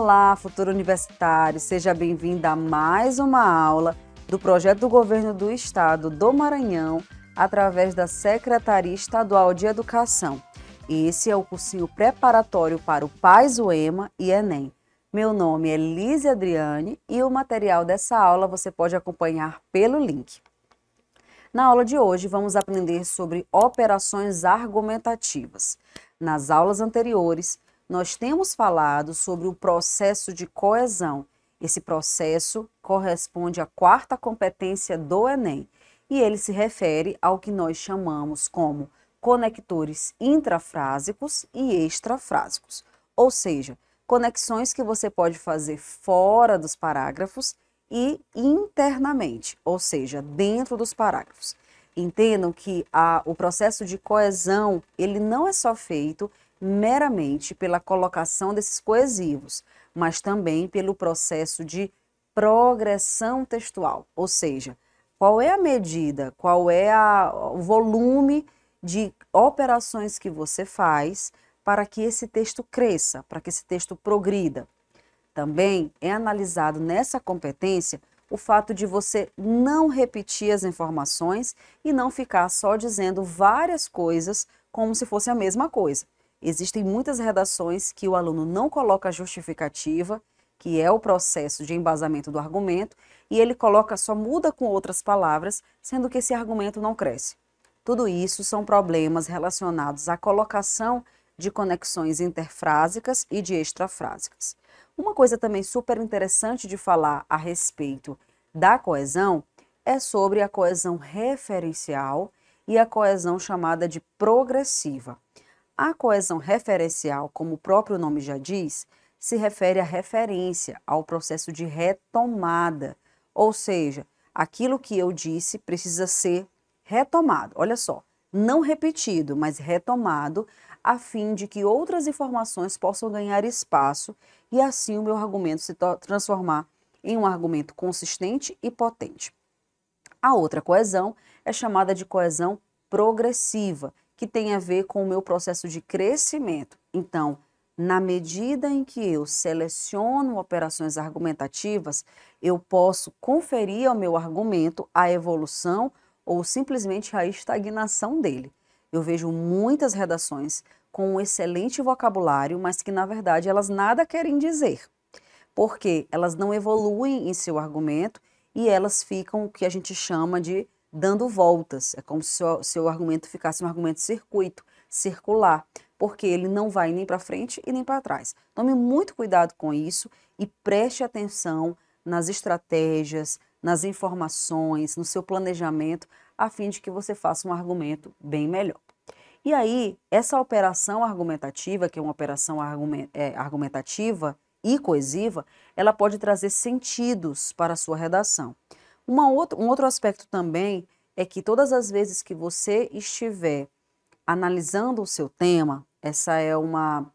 Olá, futuro universitário, seja bem vindo a mais uma aula do projeto do Governo do Estado do Maranhão através da Secretaria Estadual de Educação. Esse é o cursinho preparatório para o PAIS UEMA e ENEM. Meu nome é Lise Adriane e o material dessa aula você pode acompanhar pelo link. Na aula de hoje, vamos aprender sobre operações argumentativas. Nas aulas anteriores, nós temos falado sobre o processo de coesão. Esse processo corresponde à quarta competência do Enem e ele se refere ao que nós chamamos como conectores intrafrásicos e extrafrásicos, ou seja, conexões que você pode fazer fora dos parágrafos e internamente, ou seja, dentro dos parágrafos. Entendam que a, o processo de coesão ele não é só feito meramente pela colocação desses coesivos, mas também pelo processo de progressão textual, ou seja, qual é a medida, qual é a, o volume de operações que você faz para que esse texto cresça, para que esse texto progrida. Também é analisado nessa competência o fato de você não repetir as informações e não ficar só dizendo várias coisas como se fosse a mesma coisa. Existem muitas redações que o aluno não coloca justificativa, que é o processo de embasamento do argumento, e ele coloca só muda com outras palavras, sendo que esse argumento não cresce. Tudo isso são problemas relacionados à colocação de conexões interfrásicas e de extrafrásicas. Uma coisa também super interessante de falar a respeito da coesão é sobre a coesão referencial e a coesão chamada de progressiva. A coesão referencial, como o próprio nome já diz, se refere à referência, ao processo de retomada, ou seja, aquilo que eu disse precisa ser retomado. Olha só, não repetido, mas retomado, a fim de que outras informações possam ganhar espaço e assim o meu argumento se transformar em um argumento consistente e potente. A outra coesão é chamada de coesão progressiva, que tem a ver com o meu processo de crescimento. Então, na medida em que eu seleciono operações argumentativas, eu posso conferir ao meu argumento a evolução ou simplesmente a estagnação dele. Eu vejo muitas redações com um excelente vocabulário, mas que na verdade elas nada querem dizer, porque elas não evoluem em seu argumento e elas ficam o que a gente chama de dando voltas. É como se o seu argumento ficasse um argumento circuito, circular, porque ele não vai nem para frente e nem para trás. Tome muito cuidado com isso e preste atenção nas estratégias, nas informações, no seu planejamento, a fim de que você faça um argumento bem melhor. E aí, essa operação argumentativa, que é uma operação é, argumentativa e coesiva, ela pode trazer sentidos para a sua redação. Uma outro um outro aspecto também é que todas as vezes que você estiver analisando o seu tema, essa é uma,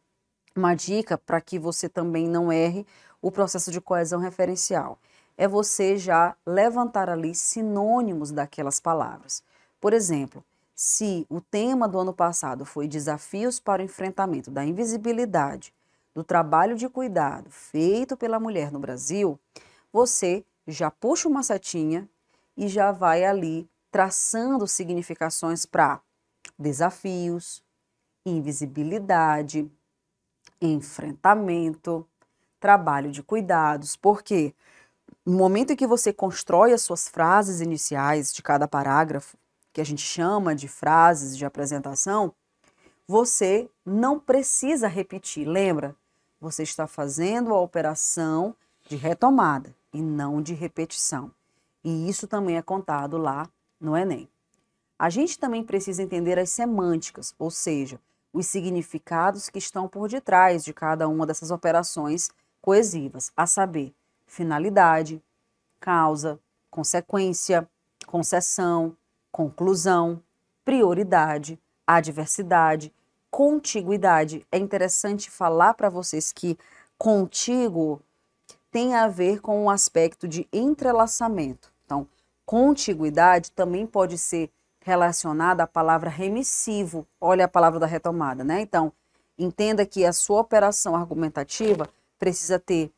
uma dica para que você também não erre o processo de coesão referencial. É você já levantar ali sinônimos daquelas palavras. Por exemplo, se o tema do ano passado foi desafios para o enfrentamento da invisibilidade, do trabalho de cuidado feito pela mulher no Brasil, você já puxa uma setinha e já vai ali traçando significações para desafios, invisibilidade, enfrentamento, trabalho de cuidados, porque no momento em que você constrói as suas frases iniciais de cada parágrafo, que a gente chama de frases de apresentação, você não precisa repetir, lembra? Você está fazendo a operação de retomada e não de repetição. E isso também é contado lá no Enem. A gente também precisa entender as semânticas, ou seja, os significados que estão por detrás de cada uma dessas operações coesivas, a saber, finalidade, causa, consequência, concessão, conclusão, prioridade, adversidade, contiguidade. É interessante falar para vocês que contigo tem a ver com um aspecto de entrelaçamento. Então, contiguidade também pode ser relacionada à palavra remissivo. Olha a palavra da retomada, né? Então, entenda que a sua operação argumentativa precisa ter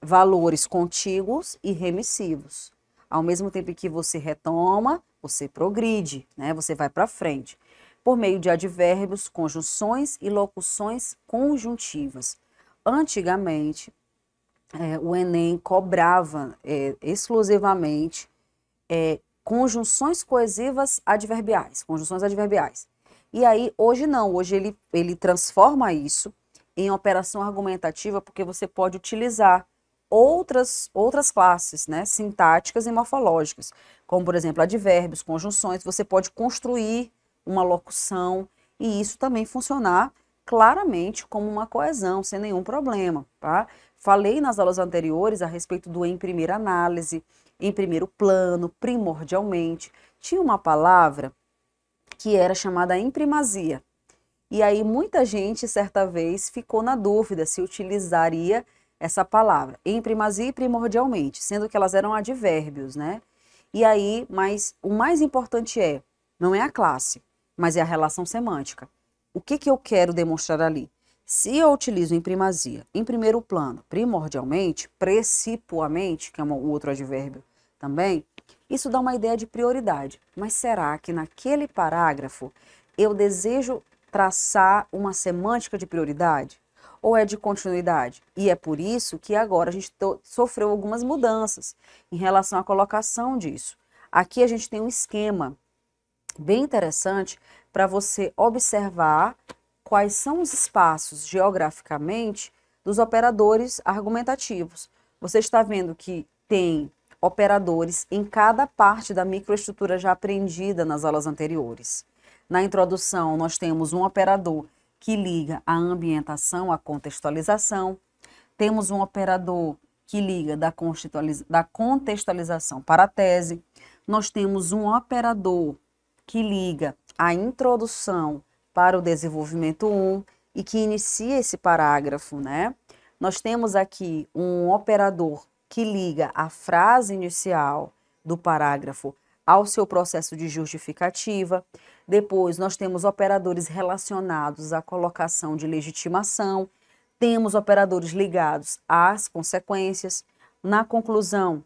valores contíguos e remissivos. Ao mesmo tempo que você retoma, você progride, né? Você vai para frente. Por meio de advérbios, conjunções e locuções conjuntivas. Antigamente, é, o Enem cobrava é, exclusivamente é, conjunções coesivas adverbiais, conjunções adverbiais. E aí, hoje não, hoje ele, ele transforma isso em operação argumentativa, porque você pode utilizar outras, outras classes, né, sintáticas e morfológicas, como, por exemplo, advérbios, conjunções, você pode construir uma locução e isso também funcionar claramente como uma coesão, sem nenhum problema, tá? Falei nas aulas anteriores a respeito do em primeira análise, em primeiro plano, primordialmente. Tinha uma palavra que era chamada em primazia. E aí muita gente certa vez ficou na dúvida se utilizaria essa palavra, em primazia e primordialmente, sendo que elas eram advérbios, né? E aí, mas o mais importante é, não é a classe, mas é a relação semântica. O que que eu quero demonstrar ali? Se eu utilizo em primazia, em primeiro plano, primordialmente, precipuamente, que é um outro advérbio também, isso dá uma ideia de prioridade. Mas será que naquele parágrafo eu desejo traçar uma semântica de prioridade? Ou é de continuidade? E é por isso que agora a gente sofreu algumas mudanças em relação à colocação disso. Aqui a gente tem um esquema bem interessante para você observar quais são os espaços geograficamente dos operadores argumentativos. Você está vendo que tem operadores em cada parte da microestrutura já aprendida nas aulas anteriores. Na introdução, nós temos um operador que liga a ambientação à contextualização, temos um operador que liga da, da contextualização para a tese, nós temos um operador que liga a introdução para o desenvolvimento 1 e que inicia esse parágrafo, né? Nós temos aqui um operador que liga a frase inicial do parágrafo ao seu processo de justificativa. Depois, nós temos operadores relacionados à colocação de legitimação, temos operadores ligados às consequências. Na conclusão,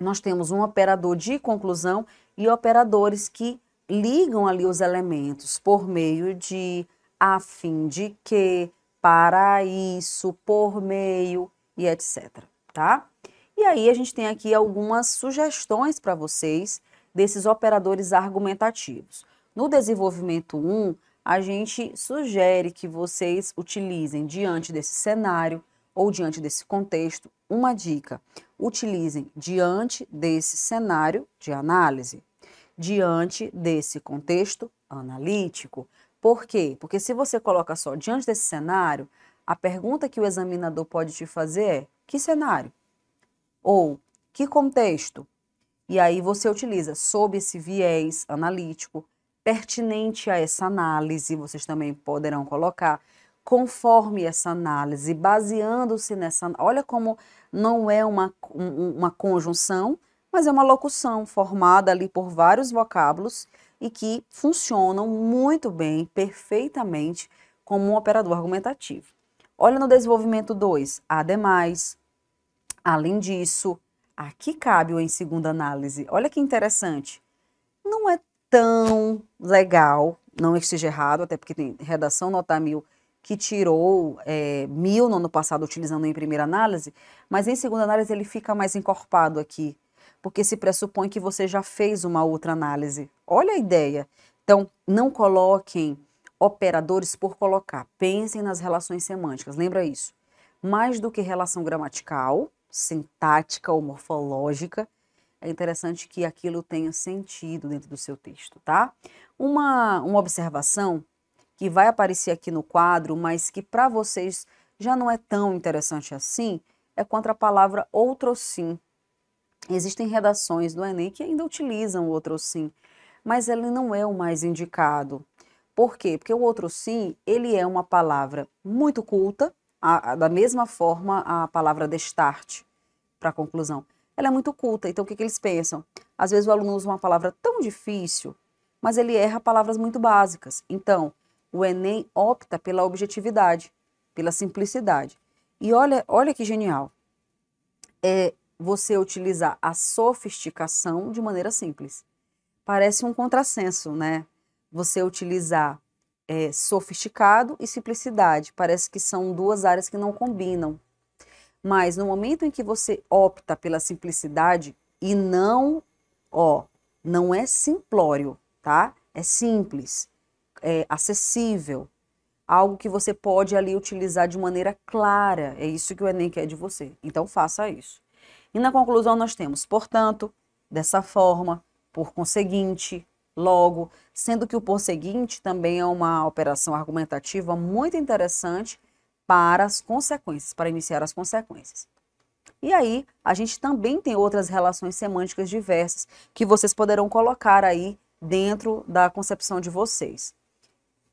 nós temos um operador de conclusão e operadores que ligam ali os elementos por meio de, a fim de que, para isso, por meio e etc. Tá? E aí a gente tem aqui algumas sugestões para vocês desses operadores argumentativos. No desenvolvimento 1, a gente sugere que vocês utilizem diante desse cenário ou diante desse contexto uma dica. Utilizem diante desse cenário de análise, diante desse contexto analítico. Por quê? Porque se você coloca só diante desse cenário, a pergunta que o examinador pode te fazer é: que cenário? Ou que contexto? E aí você utiliza sob esse viés analítico, pertinente a essa análise, vocês também poderão colocar, conforme essa análise, baseando-se nessa. Olha como não é uma, uma conjunção, mas é uma locução formada ali por vários vocábulos e que funcionam muito bem, perfeitamente, como um operador argumentativo. Olha no desenvolvimento 2, ademais, além disso, aqui cabe o em segunda análise. Olha que interessante. Não é tão legal, não esteja errado, até porque tem redação nota mil que tirou é, mil no ano passado utilizando em primeira análise, mas em segunda análise ele fica mais encorpado aqui porque se pressupõe que você já fez uma outra análise. Olha a ideia. Então, não coloquem operadores por colocar. Pensem nas relações semânticas, lembra isso. Mais do que relação gramatical, sintática ou morfológica, é interessante que aquilo tenha sentido dentro do seu texto, tá? Uma, uma observação que vai aparecer aqui no quadro, mas que para vocês já não é tão interessante assim, é contra a palavra outro sim. Existem redações do Enem que ainda utilizam o outro sim, mas ele não é o mais indicado. Por quê? Porque o outro sim, ele é uma palavra muito culta, a, a, da mesma forma a palavra destarte para conclusão. Ela é muito culta, então o que, que eles pensam? Às vezes o aluno usa uma palavra tão difícil, mas ele erra palavras muito básicas. Então, o Enem opta pela objetividade, pela simplicidade. E olha, olha que genial. É, você utilizar a sofisticação de maneira simples. Parece um contrassenso, né? Você utilizar é, sofisticado e simplicidade. Parece que são duas áreas que não combinam. Mas no momento em que você opta pela simplicidade e não, ó, não é simplório, tá? É simples, é acessível, algo que você pode ali utilizar de maneira clara. É isso que o Enem quer de você. Então faça isso. E na conclusão nós temos, portanto, dessa forma, por conseguinte, logo, sendo que o por seguinte também é uma operação argumentativa muito interessante para as consequências, para iniciar as consequências. E aí, a gente também tem outras relações semânticas diversas que vocês poderão colocar aí dentro da concepção de vocês.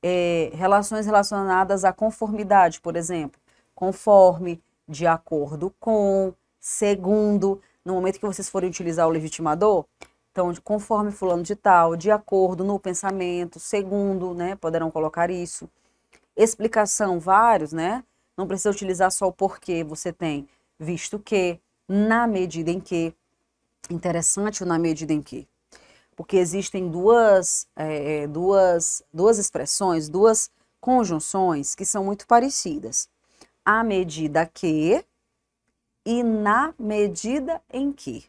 É, relações relacionadas à conformidade, por exemplo, conforme, de acordo com, Segundo, no momento que vocês forem utilizar o legitimador, então, conforme fulano de tal, de acordo no pensamento, segundo, né, poderão colocar isso. Explicação, vários, né? Não precisa utilizar só o porquê, você tem visto que, na medida em que. Interessante o na medida em que. Porque existem duas, é, é duas, duas expressões, duas conjunções que são muito parecidas. À medida que, e na medida em que.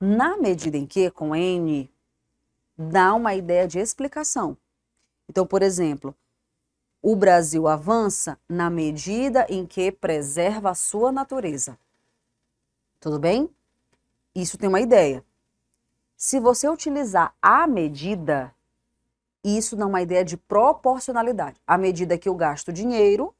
Na medida em que, com N, dá uma ideia de explicação. Então, por exemplo, o Brasil avança na medida em que preserva a sua natureza. Tudo bem? Isso tem uma ideia. Se você utilizar a medida, isso dá uma ideia de proporcionalidade. À medida que eu gasto dinheiro,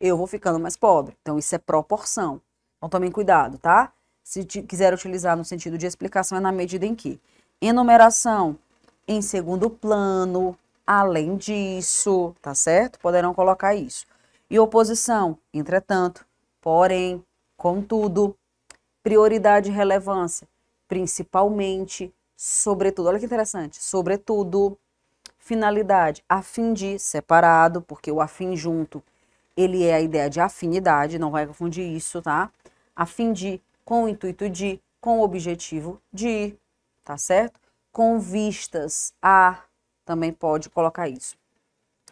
eu vou ficando mais pobre. Então, isso é proporção. Então tomem cuidado, tá? Se quiser utilizar no sentido de explicação, é na medida em que enumeração em segundo plano, além disso, tá certo? Poderão colocar isso. E oposição, entretanto, porém, contudo, prioridade e relevância, principalmente, sobretudo. Olha que interessante, sobretudo, finalidade, a fim de, separado, porque o afim junto, ele é a ideia de afinidade, não vai confundir isso, tá? a fim de, com o intuito de, com o objetivo de, tá certo? Com vistas a, também pode colocar isso.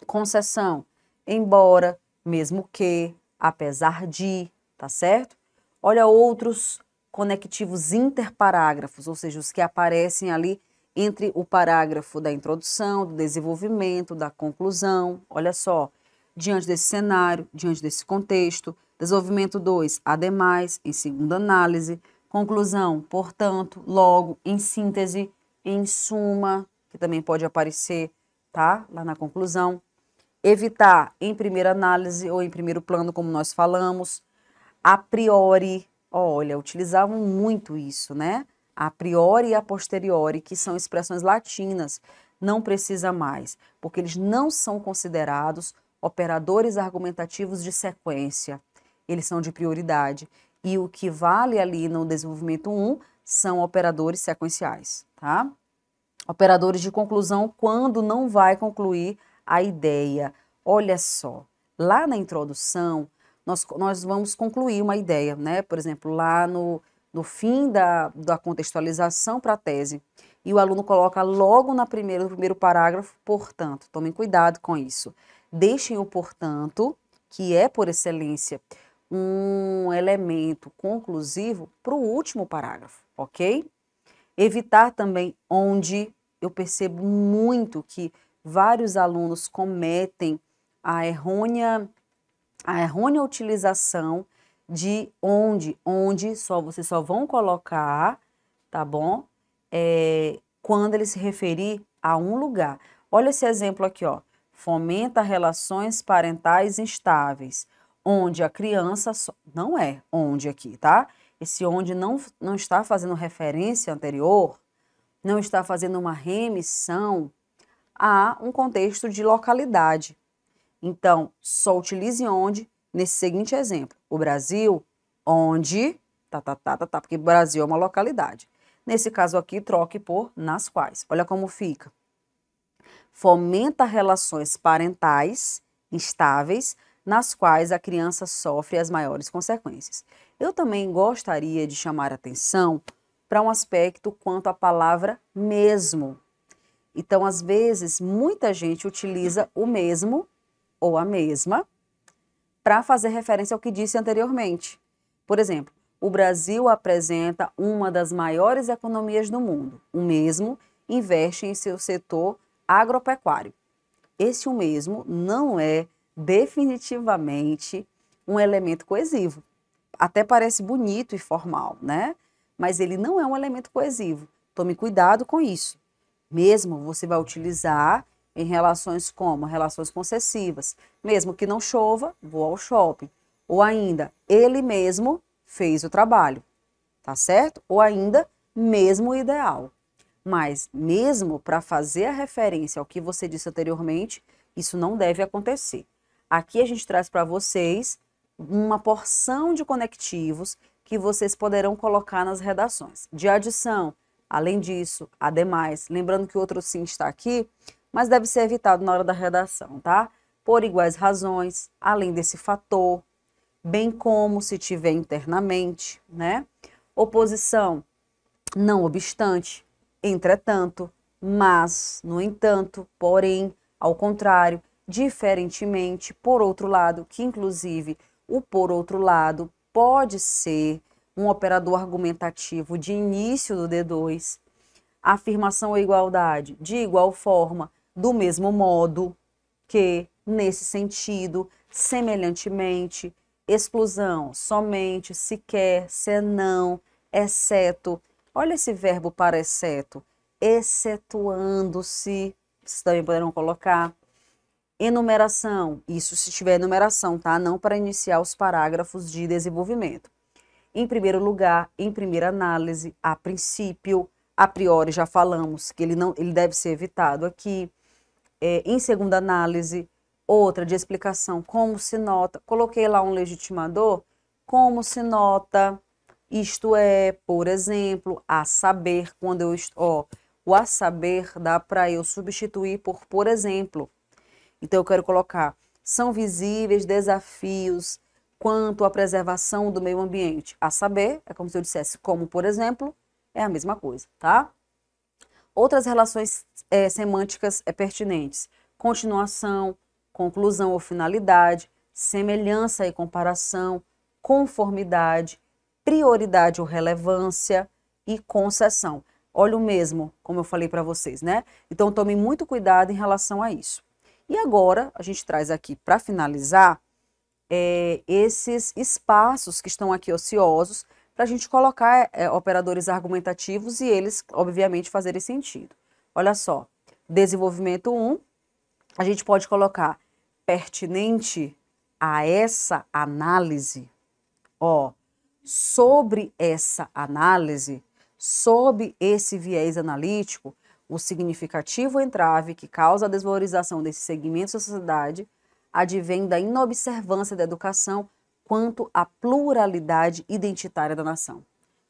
Concessão, embora, mesmo que, apesar de, tá certo? Olha outros conectivos interparágrafos, ou seja, os que aparecem ali entre o parágrafo da introdução, do desenvolvimento, da conclusão. Olha só, diante desse cenário, diante desse contexto, Desenvolvimento 2, ademais, em segunda análise. Conclusão, portanto, logo, em síntese, em suma, que também pode aparecer, tá? Lá na conclusão. Evitar em primeira análise ou em primeiro plano, como nós falamos. A priori, olha, utilizavam muito isso, né? A priori e a posteriori, que são expressões latinas, não precisa mais, porque eles não são considerados operadores argumentativos de sequência eles são de prioridade. E o que vale ali no desenvolvimento 1 são operadores sequenciais, tá? Operadores de conclusão quando não vai concluir a ideia. Olha só, lá na introdução, nós, nós vamos concluir uma ideia, né? Por exemplo, lá no, no fim da, da contextualização para a tese. E o aluno coloca logo na primeira, no primeiro parágrafo, portanto. Tomem cuidado com isso. Deixem o portanto, que é por excelência um elemento conclusivo para o último parágrafo, ok? Evitar também onde eu percebo muito que vários alunos cometem a errônea, a errônea utilização de onde, onde só vocês só vão colocar, tá bom? É, quando ele se referir a um lugar. Olha esse exemplo aqui, ó. Fomenta relações parentais instáveis onde a criança. So... Não é onde aqui, tá? Esse onde não, não está fazendo referência anterior, não está fazendo uma remissão a um contexto de localidade. Então, só utilize onde nesse seguinte exemplo. O Brasil, onde, tá, tá, tá, tá, tá, porque Brasil é uma localidade. Nesse caso aqui, troque por nas quais. Olha como fica. Fomenta relações parentais estáveis nas quais a criança sofre as maiores consequências. Eu também gostaria de chamar atenção para um aspecto quanto à palavra mesmo. Então, às vezes, muita gente utiliza o mesmo ou a mesma para fazer referência ao que disse anteriormente. Por exemplo, o Brasil apresenta uma das maiores economias do mundo. O mesmo investe em seu setor agropecuário. Esse o mesmo não é definitivamente um elemento coesivo. Até parece bonito e formal, né? Mas ele não é um elemento coesivo. Tome cuidado com isso. Mesmo você vai utilizar em relações como relações concessivas. Mesmo que não chova, vou ao shopping. Ou ainda, ele mesmo fez o trabalho, tá certo? Ou ainda, mesmo ideal. Mas, mesmo para fazer a referência ao que você disse anteriormente, isso não deve acontecer. Aqui a gente traz para vocês uma porção de conectivos que vocês poderão colocar nas redações. De adição, além disso, ademais, lembrando que o outro sim está aqui, mas deve ser evitado na hora da redação, tá? Por iguais razões, além desse fator, bem como se tiver internamente, né? Oposição, não obstante, entretanto, mas, no entanto, porém, ao contrário, Diferentemente, por outro lado, que inclusive o por outro lado pode ser um operador argumentativo de início do D2, afirmação ou igualdade, de igual forma, do mesmo modo que, nesse sentido, semelhantemente, exclusão, somente, sequer, senão, exceto. Olha esse verbo para exceto, excetuando-se, vocês também poderão colocar, Enumeração, isso se tiver enumeração, tá? Não para iniciar os parágrafos de desenvolvimento. Em primeiro lugar, em primeira análise, a princípio, a priori já falamos que ele não, ele deve ser evitado aqui. É, em segunda análise, outra de explicação, como se nota. Coloquei lá um legitimador, como se nota. Isto é, por exemplo, a saber, quando eu estou, ó, o a saber dá para eu substituir por por exemplo. Então eu quero colocar: são visíveis desafios quanto à preservação do meio ambiente. A saber, é como se eu dissesse, como por exemplo, é a mesma coisa, tá? Outras relações é, semânticas é, pertinentes: continuação, conclusão ou finalidade, semelhança e comparação, conformidade, prioridade ou relevância e concessão. Olha o mesmo, como eu falei para vocês, né? Então tome muito cuidado em relação a isso. E agora a gente traz aqui para finalizar é, esses espaços que estão aqui ociosos para a gente colocar é, operadores argumentativos e eles, obviamente, fazerem sentido. Olha só, desenvolvimento 1, a gente pode colocar pertinente a essa análise, ó, sobre essa análise, sob esse viés analítico, o significativo entrave que causa a desvalorização desse segmento da sociedade advém da inobservância da educação quanto à pluralidade identitária da nação.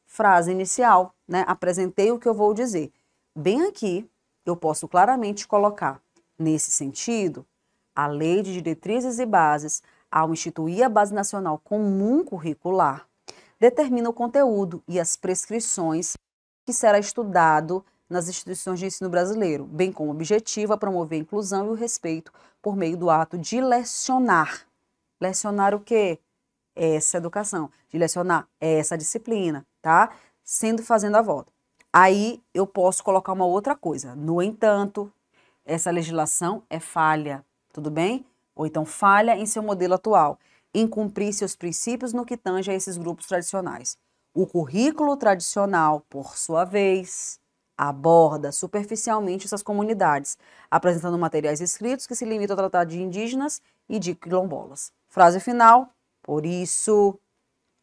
Frase inicial, né? Apresentei o que eu vou dizer. Bem aqui, eu posso claramente colocar, nesse sentido, a Lei de Diretrizes e Bases, ao instituir a Base Nacional Comum Curricular, determina o conteúdo e as prescrições que será estudado nas instituições de ensino brasileiro, bem como objetivo a é promover a inclusão e o respeito por meio do ato de lecionar. Lecionar o quê? Essa educação, de lecionar essa disciplina, tá? Sendo fazendo a volta. Aí eu posso colocar uma outra coisa. No entanto, essa legislação é falha, tudo bem? Ou então falha em seu modelo atual, em cumprir seus princípios no que tange a esses grupos tradicionais. O currículo tradicional, por sua vez, aborda superficialmente essas comunidades, apresentando materiais escritos que se limitam a tratar de indígenas e de quilombolas. Frase final: por isso,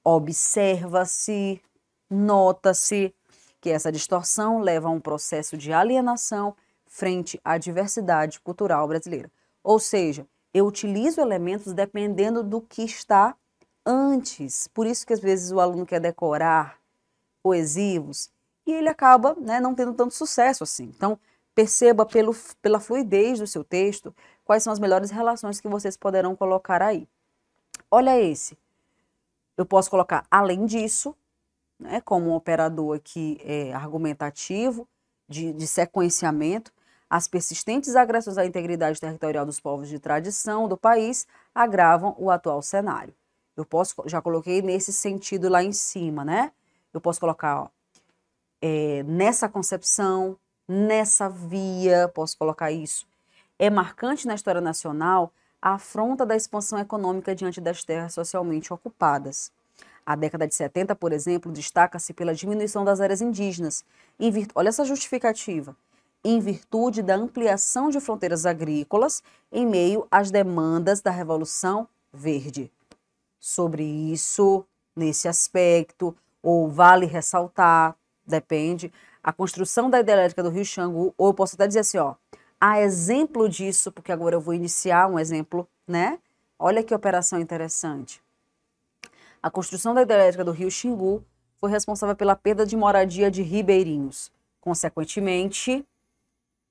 observa-se, nota-se que essa distorção leva a um processo de alienação frente à diversidade cultural brasileira. Ou seja, eu utilizo elementos dependendo do que está antes. Por isso que às vezes o aluno quer decorar coesivos e ele acaba né, não tendo tanto sucesso assim. Então, perceba pelo, pela fluidez do seu texto quais são as melhores relações que vocês poderão colocar aí. Olha esse. Eu posso colocar além disso, né, como um operador aqui é, argumentativo, de, de sequenciamento, as persistentes agressões à integridade territorial dos povos de tradição do país agravam o atual cenário. Eu posso, já coloquei nesse sentido lá em cima, né? Eu posso colocar ó, é, nessa concepção, nessa via, posso colocar isso, é marcante na história nacional a afronta da expansão econômica diante das terras socialmente ocupadas. A década de 70, por exemplo, destaca-se pela diminuição das áreas indígenas. Virtu... Olha essa justificativa. Em virtude da ampliação de fronteiras agrícolas em meio às demandas da Revolução Verde. Sobre isso, nesse aspecto, ou vale ressaltar depende, a construção da hidrelétrica do Rio Xangu, ou eu posso até dizer assim, ó, a exemplo disso, porque agora eu vou iniciar um exemplo, né? Olha que operação interessante. A construção da hidrelétrica do Rio Xingu foi responsável pela perda de moradia de ribeirinhos. Consequentemente,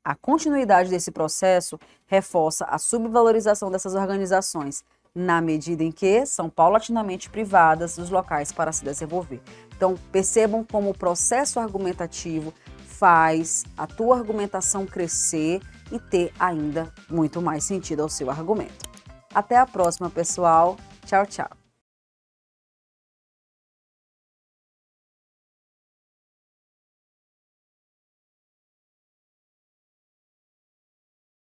a continuidade desse processo reforça a subvalorização dessas organizações, na medida em que são paulatinamente privadas dos locais para se desenvolver. Então, percebam como o processo argumentativo faz a tua argumentação crescer e ter ainda muito mais sentido ao seu argumento. Até a próxima, pessoal. Tchau, tchau.